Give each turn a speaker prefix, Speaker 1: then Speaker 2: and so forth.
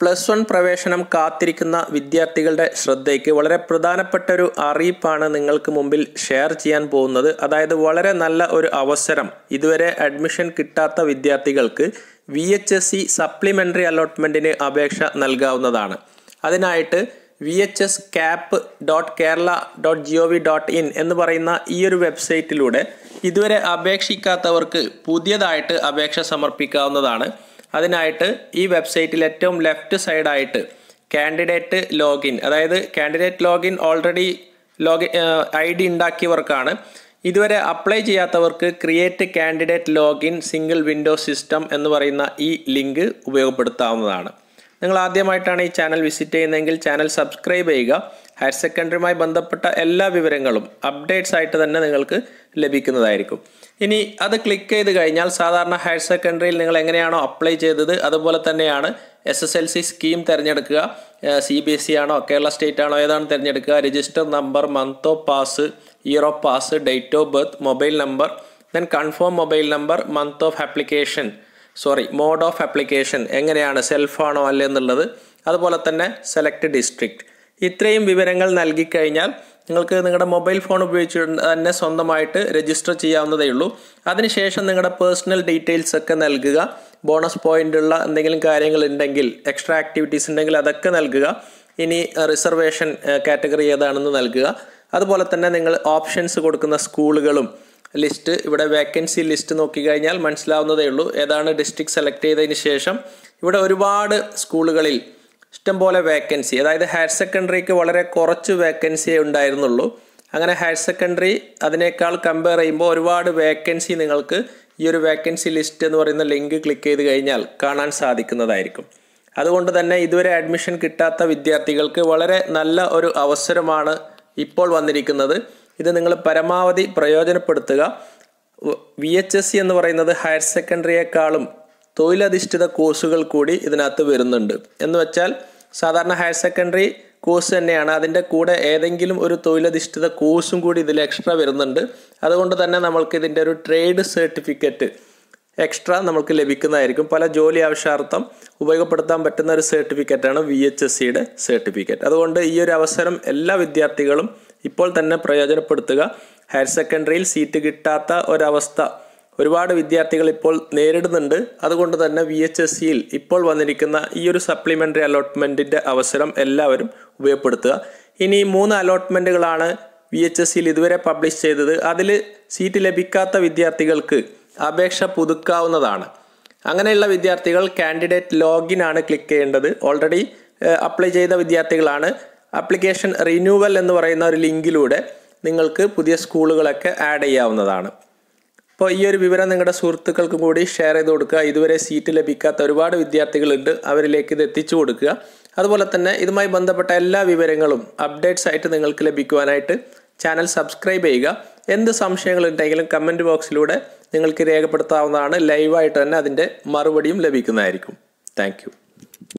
Speaker 1: plus one പ്രവേശനം കാത്തിരിക്കുന്ന വിദ്യാർത്ഥികളുടെ ശ്രദ്ധയ്ക്ക് വളരെ പ്രധാനപ്പെട്ട ഒരു അറിയിപ്പാണ് നിങ്ങൾക്ക് മുമ്പിൽ ഷെയർ ചെയ്യാൻ പോകുന്നത് അതായത് വളരെ നല്ല ഒരു അവസരം ഇതുവരെ അഡ്മിഷൻ കിട്ടാത്ത വിദ്യാർത്ഥികൾക്ക് V H S C supplementary അലോട്ട്മെൻറ്റിന് അപേക്ഷ നൽകാവുന്നതാണ് അതിനായിട്ട് V H S cap dot Kerala dot G O V dot in എന്ന് പറയുന്ന ഈ ഒരു വെബ്സൈറ്റിലൂടെ ഇതുവരെ അപേക്ഷിക്കാത്തവർക്ക് പുതിയതായിട്ട് അപേക്ഷ സമർപ്പിക്കാവുന്നതാണ് അതിനായിട്ട് ഈ വെബ്സൈറ്റിൽ ഏറ്റവും ലെഫ്റ്റ് സൈഡായിട്ട് കാൻഡിഡേറ്റ് ലോഗിൻ അതായത് candidate login already login I D ഉണ്ടാക്കിയവർക്കാണ് ഇതുവരെ അപ്ലൈ ചെയ്യാത്തവർക്ക് create candidate login single window system എന്ന് പറയുന്ന ഈ ലിങ്ക് ഉപയോഗപ്പെടുത്താവുന്നതാണ് നിങ്ങൾ ആദ്യമായിട്ടാണ് ഈ ചാനൽ വിസിറ്റ് ചെയ്യുന്നതെങ്കിൽ ചാനൽ സബ്സ്ക്രൈബ് ചെയ്യുക ഹയർ സെക്കൻഡറിയുമായി ബന്ധപ്പെട്ട എല്ലാ വിവരങ്ങളും അപ്ഡേറ്റ്സ് ആയിട്ട് തന്നെ നിങ്ങൾക്ക് ലഭിക്കുന്നതായിരിക്കും ഇനി അത് ക്ലിക്ക് ചെയ്ത് കഴിഞ്ഞാൽ സാധാരണ ഹയർ സെക്കൻഡറിയിൽ നിങ്ങൾ എങ്ങനെയാണോ അപ്ലൈ ചെയ്തത് അതുപോലെ തന്നെയാണ് S S L C scheme തിരഞ്ഞെടുക്കുക സി ബി എസ് ഇ ആണോ കേരള സ്റ്റേറ്റ് ആണോ ഏതാണ് തിരഞ്ഞെടുക്കുക register number month of pass year of pass date of birth mobile number then confirm mobile number month of application sorry mode of application എങ്ങനെയാണ് സെൽഫാണോ അല്ലെന്നുള്ളത് അതുപോലെ തന്നെ select district ഇത്രയും വിവരങ്ങൾ കഴിഞ്ഞാൽ നിങ്ങൾക്ക് നിങ്ങളുടെ മൊബൈൽ ഫോൺ ഉപയോഗിച്ച് തന്നെ സ്വന്തമായിട്ട് രജിസ്റ്റർ ചെയ്യാവുന്നതേ ഉള്ളൂ അതിനുശേഷം നിങ്ങളുടെ പേഴ്സണൽ ഡീറ്റെയിൽസ് ഒക്കെ നൽകുക ബോണസ് പോയിന്റ് ഉള്ള എന്തെങ്കിലും കാര്യങ്ങൾ ഉണ്ടെങ്കിൽ എക്സ്ട്രാ ആക്ടിവിറ്റീസ് ഉണ്ടെങ്കിൽ അതൊക്കെ നൽകുക ഇനി റിസർവേഷൻ കാറ്റഗറി ഏതാണെന്ന് നൽകുക അതുപോലെ തന്നെ നിങ്ങൾ ഓപ്ഷൻസ് കൊടുക്കുന്ന സ്കൂളുകളും ലിസ്റ്റ് ഇവിടെ വേക്കൻസി ലിസ്റ്റ് നോക്കിക്കഴിഞ്ഞാൽ മനസ്സിലാവുന്നതേ ഉള്ളൂ ഏതാണ് ഡിസ്ട്രിക്ട് സെലക്ട് ചെയ്തതിന് ശേഷം ഇവിടെ ഒരുപാട് സ്കൂളുകളിൽ ഇഷ്ടംപോലെ വേക്കൻസി അതായത് ഹയർ സെക്കൻഡറിക്ക് വളരെ കുറച്ച് വേക്കൻസിയെ ഉണ്ടായിരുന്നുള്ളൂ അങ്ങനെ ഹയർ സെക്കൻഡറി അതിനേക്കാൾ കമ്പയർ ചെയ്യുമ്പോൾ ഒരുപാട് വേക്കൻസി നിങ്ങൾക്ക് ഈ ഒരു വേക്കൻസി ലിസ്റ്റ് എന്ന് പറയുന്ന ലിങ്ക് ക്ലിക്ക് ചെയ്ത് കഴിഞ്ഞാൽ കാണാൻ സാധിക്കുന്നതായിരിക്കും അതുകൊണ്ട് തന്നെ ഇതുവരെ അഡ്മിഷൻ കിട്ടാത്ത വിദ്യാർത്ഥികൾക്ക് വളരെ നല്ല ഒരു അവസരമാണ് ഇപ്പോൾ വന്നിരിക്കുന്നത് ഇത് നിങ്ങൾ പരമാവധി പ്രയോജനപ്പെടുത്തുക വി എച്ച് എസ് സി എന്ന് പറയുന്നത് ഹയർ സെക്കൻഡറിയേക്കാളും തൊഴിലധിഷ്ഠിത കോഴ്സുകൾ കൂടി ഇതിനകത്ത് വരുന്നുണ്ട് എന്ന് വെച്ചാൽ സാധാരണ ഹയർ സെക്കൻഡറി കോഴ്സ് തന്നെയാണ് അതിൻ്റെ കൂടെ ഏതെങ്കിലും ഒരു തൊഴിലധിഷ്ഠിത കോഴ്സും കൂടി ഇതിൽ എക്സ്ട്രാ വരുന്നുണ്ട് അതുകൊണ്ട് തന്നെ നമ്മൾക്ക് ഇതിൻ്റെ ഒരു ട്രേഡ് സർട്ടിഫിക്കറ്റ് എക്സ്ട്രാ നമുക്ക് ലഭിക്കുന്നതായിരിക്കും പല ജോലി ആവശ്യാർത്ഥം ഉപയോഗപ്പെടുത്താൻ പറ്റുന്ന ഒരു സർട്ടിഫിക്കറ്റാണ് വി എച്ച് എസ് സിയുടെ സർട്ടിഫിക്കറ്റ് അതുകൊണ്ട് ഈ ഒരു അവസരം എല്ലാ വിദ്യാർത്ഥികളും ഇപ്പോൾ തന്നെ പ്രയോജനപ്പെടുത്തുക ഹയർ സെക്കൻഡറിയിൽ സീറ്റ് കിട്ടാത്ത ഒരവസ്ഥ ഒരുപാട് വിദ്യാർത്ഥികൾ ഇപ്പോൾ നേരിടുന്നുണ്ട് അതുകൊണ്ട് തന്നെ വി എച്ച് എസ് സിയിൽ ഇപ്പോൾ വന്നിരിക്കുന്ന ഈ ഒരു സപ്ലിമെൻ്ററി അലോട്ട്മെൻറ്റിൻ്റെ അവസരം എല്ലാവരും ഉപയോഗപ്പെടുത്തുക ഇനി മൂന്ന് അലോട്ട്മെൻറ്റുകളാണ് വി എച്ച് എസ് സിയിൽ ഇതുവരെ പബ്ലിഷ് ചെയ്തത് അതിൽ സീറ്റ് ലഭിക്കാത്ത വിദ്യാർത്ഥികൾക്ക് അപേക്ഷ പുതുക്കാവുന്നതാണ് അങ്ങനെയുള്ള വിദ്യാർത്ഥികൾ കാൻഡിഡേറ്റ് ലോഗിൻ ആണ് ക്ലിക്ക് ചെയ്യേണ്ടത് ഓൾറെഡി അപ്ലൈ ചെയ്ത വിദ്യാർത്ഥികളാണ് ആപ്ലിക്കേഷൻ റിന്യൂവൽ എന്ന് പറയുന്ന ഒരു ലിങ്കിലൂടെ നിങ്ങൾക്ക് പുതിയ സ്കൂളുകളൊക്കെ ആഡ് ചെയ്യാവുന്നതാണ് അപ്പോൾ ഈ ഒരു വിവരം നിങ്ങളുടെ സുഹൃത്തുക്കൾക്കും കൂടി ഷെയർ ചെയ്ത് കൊടുക്കുക ഇതുവരെ സീറ്റ് ലഭിക്കാത്ത ഒരുപാട് വിദ്യാർത്ഥികളുണ്ട് അവരിലേക്ക് ഇത് എത്തിച്ചു കൊടുക്കുക അതുപോലെ തന്നെ ഇതുമായി ബന്ധപ്പെട്ട എല്ലാ വിവരങ്ങളും അപ്ഡേറ്റ്സ് ആയിട്ട് നിങ്ങൾക്ക് ലഭിക്കുവാനായിട്ട് ചാനൽ സബ്സ്ക്രൈബ് ചെയ്യുക എന്ത് സംശയങ്ങളുണ്ടെങ്കിലും കമൻറ്റ് ബോക്സിലൂടെ നിങ്ങൾക്ക് രേഖപ്പെടുത്താവുന്നതാണ് ലൈവായിട്ട് തന്നെ അതിൻ്റെ മറുപടിയും ലഭിക്കുന്നതായിരിക്കും താങ്ക്